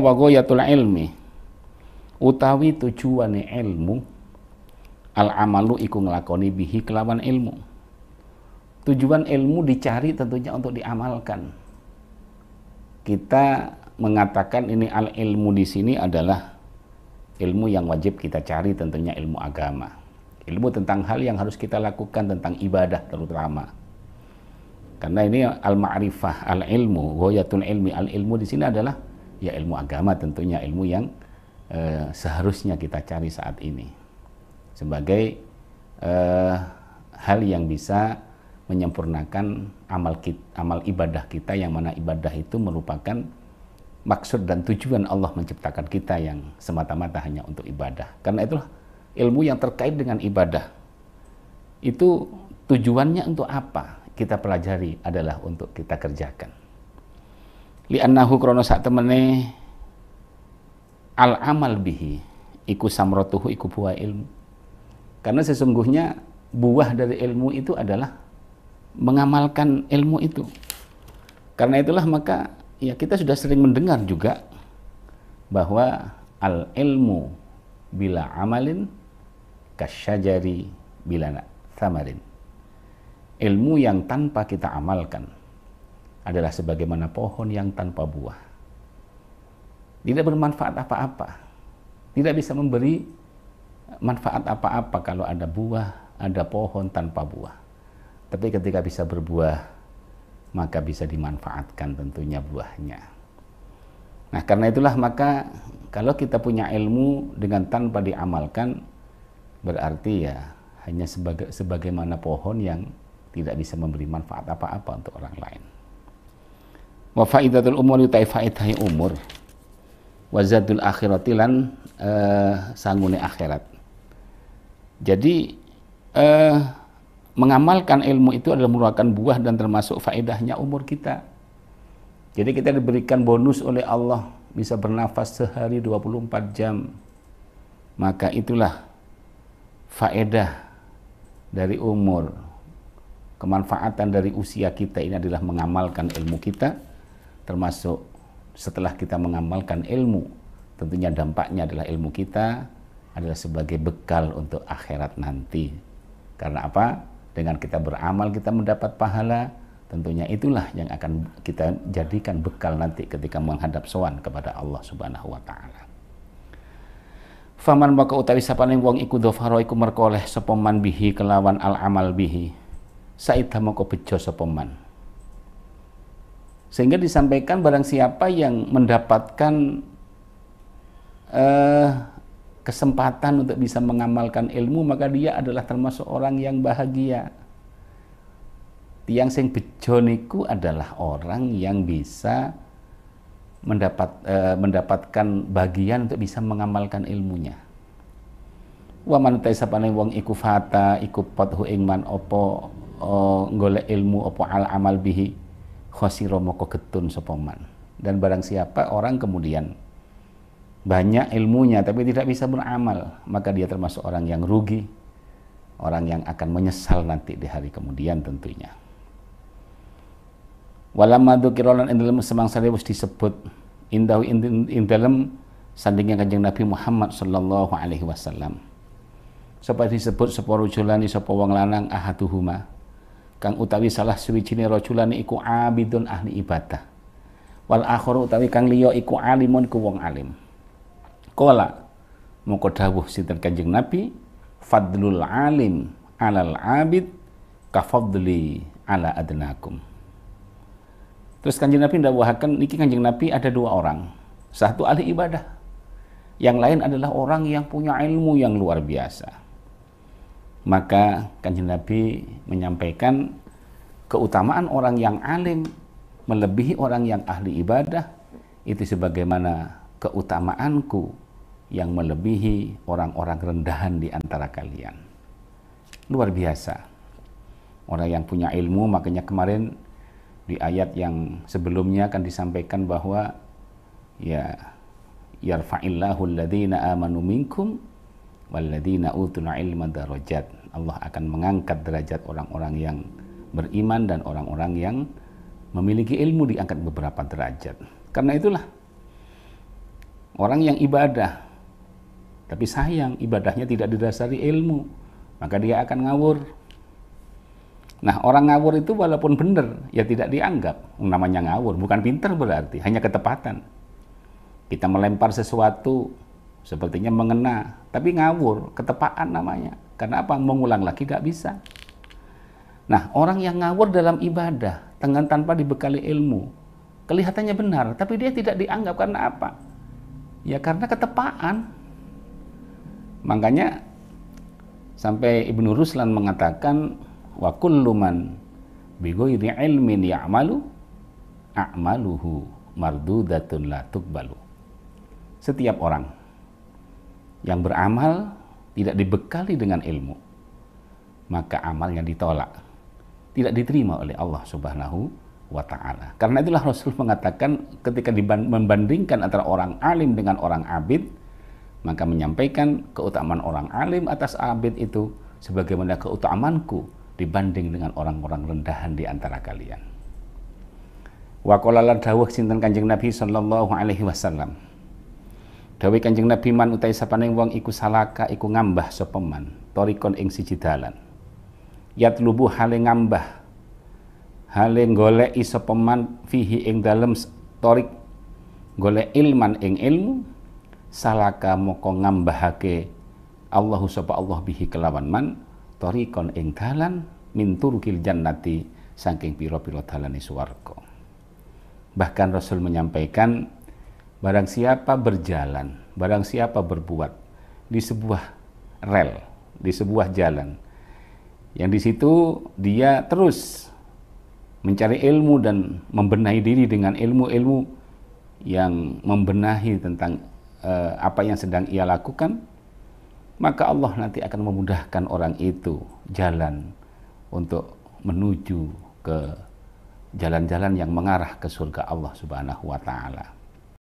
Wagoyatul ilmi utawi tujuane ilmu al amalu iku nglakoni bihi kelawan ilmu tujuan ilmu dicari tentunya untuk diamalkan kita mengatakan ini al ilmu di sini adalah ilmu yang wajib kita cari tentunya ilmu agama ilmu tentang hal yang harus kita lakukan tentang ibadah terutama karena ini al ma'rifah al ilmu goyatul ilmi al ilmu di sini adalah ya ilmu agama tentunya ilmu yang eh, seharusnya kita cari saat ini sebagai eh, hal yang bisa menyempurnakan amal kita, amal ibadah kita yang mana ibadah itu merupakan maksud dan tujuan Allah menciptakan kita yang semata-mata hanya untuk ibadah. Karena itulah ilmu yang terkait dengan ibadah itu tujuannya untuk apa kita pelajari adalah untuk kita kerjakan li'annahu krono sak temene al amal bihi iku samrotuhu iku buah ilmu karena sesungguhnya buah dari ilmu itu adalah mengamalkan ilmu itu karena itulah maka ya kita sudah sering mendengar juga bahwa al ilmu bila amalin kasyajari bila samarin ilmu yang tanpa kita amalkan adalah sebagaimana pohon yang tanpa buah. Tidak bermanfaat apa-apa. Tidak bisa memberi manfaat apa-apa kalau ada buah, ada pohon tanpa buah. Tapi ketika bisa berbuah, maka bisa dimanfaatkan tentunya buahnya. Nah, karena itulah maka kalau kita punya ilmu dengan tanpa diamalkan berarti ya hanya sebagai sebagaimana pohon yang tidak bisa memberi manfaat apa-apa untuk orang lain wa faidatul umur yutai faidahi umur wa zadul akhiratilan uh, eh, sangune akhirat jadi uh, mengamalkan ilmu itu adalah merupakan buah dan termasuk faedahnya umur kita jadi kita diberikan bonus oleh Allah bisa bernafas sehari 24 jam maka itulah faedah dari umur kemanfaatan dari usia kita ini adalah mengamalkan ilmu kita termasuk setelah kita mengamalkan ilmu, tentunya dampaknya adalah ilmu kita adalah sebagai bekal untuk akhirat nanti. Karena apa? Dengan kita beramal kita mendapat pahala, tentunya itulah yang akan kita jadikan bekal nanti ketika menghadap soan kepada Allah Subhanahu wa taala. Faman maka utawi sapane wong iku dhafara iku oleh sapa bihi kelawan al amal bihi. saita maka bejo sapa sehingga disampaikan barang siapa yang mendapatkan eh, kesempatan untuk bisa mengamalkan ilmu, maka dia adalah termasuk orang yang bahagia. Tiang sing bejo adalah orang yang bisa mendapat eh, mendapatkan bagian untuk bisa mengamalkan ilmunya wa man taisapane wong iku fata iku pothu ing man apa eh, golek ilmu apa al amal bihi khosiro moko getun sopoman dan barang siapa orang kemudian banyak ilmunya tapi tidak bisa beramal maka dia termasuk orang yang rugi orang yang akan menyesal nanti di hari kemudian tentunya walamma kirolan indalem semangsa dia disebut indahu indalem sandingnya kanjeng Nabi Muhammad sallallahu alaihi wasallam supaya disebut sepuluh julani sapa wong lanang ahaduhuma kang utawi salah suwijine rajulane iku abidun ahli ibadah wal akharu utawi kang liya iku alimun ku wong alim kola mongko dawuh sinten kanjeng nabi fadlul alim alal abid kafadli ala adnakum terus kanjeng nabi ndawuhaken niki kanjeng nabi ada dua orang satu ahli ibadah yang lain adalah orang yang punya ilmu yang luar biasa maka kanjeng Nabi menyampaikan keutamaan orang yang alim melebihi orang yang ahli ibadah itu sebagaimana keutamaanku yang melebihi orang-orang rendahan di antara kalian. Luar biasa. Orang yang punya ilmu makanya kemarin di ayat yang sebelumnya akan disampaikan bahwa ya yarfa'illahu alladhina amanu minkum Walladzina utul ilma darajat. Allah akan mengangkat derajat orang-orang yang beriman dan orang-orang yang memiliki ilmu diangkat beberapa derajat. Karena itulah orang yang ibadah tapi sayang ibadahnya tidak didasari ilmu, maka dia akan ngawur. Nah, orang ngawur itu walaupun benar ya tidak dianggap namanya ngawur, bukan pinter berarti, hanya ketepatan. Kita melempar sesuatu Sepertinya mengena, tapi ngawur, ketepaan namanya. Karena apa? Mengulang lagi gak bisa. Nah, orang yang ngawur dalam ibadah, dengan tanpa dibekali ilmu, kelihatannya benar, tapi dia tidak dianggap karena apa? Ya karena ketepaan. Makanya sampai Ibnu Ruslan mengatakan wa kullu man bighairi ilmin ya'malu a'maluhu mardudatun la tuqbalu. Setiap orang yang beramal tidak dibekali dengan ilmu, maka amalnya ditolak, tidak diterima oleh Allah Subhanahu wa taala. Karena itulah Rasul mengatakan ketika membandingkan antara orang alim dengan orang abid, maka menyampaikan keutamaan orang alim atas abid itu sebagaimana keutamaanku dibanding dengan orang-orang rendahan di antara kalian. Wa qala dawuh sinten Kanjeng Nabi sallallahu alaihi wasallam Dawuh Kanjeng Nabi man utai sapaning wong iku salaka iku ngambah sopeman torikon ing siji dalan. lubu hale ngambah hale golek iso peman fihi ing dalem torik golek ilman ing ilmu salaka moko ngambahake Allahu sapa Allah bihi kelawan man torikon ing dalan mintur turkil jannati saking pira-pira dalane swarga. Bahkan Rasul menyampaikan Barang siapa berjalan, barang siapa berbuat di sebuah rel, di sebuah jalan. Yang di situ dia terus mencari ilmu dan membenahi diri dengan ilmu-ilmu yang membenahi tentang uh, apa yang sedang ia lakukan, maka Allah nanti akan memudahkan orang itu jalan untuk menuju ke jalan-jalan yang mengarah ke surga Allah Subhanahu wa taala.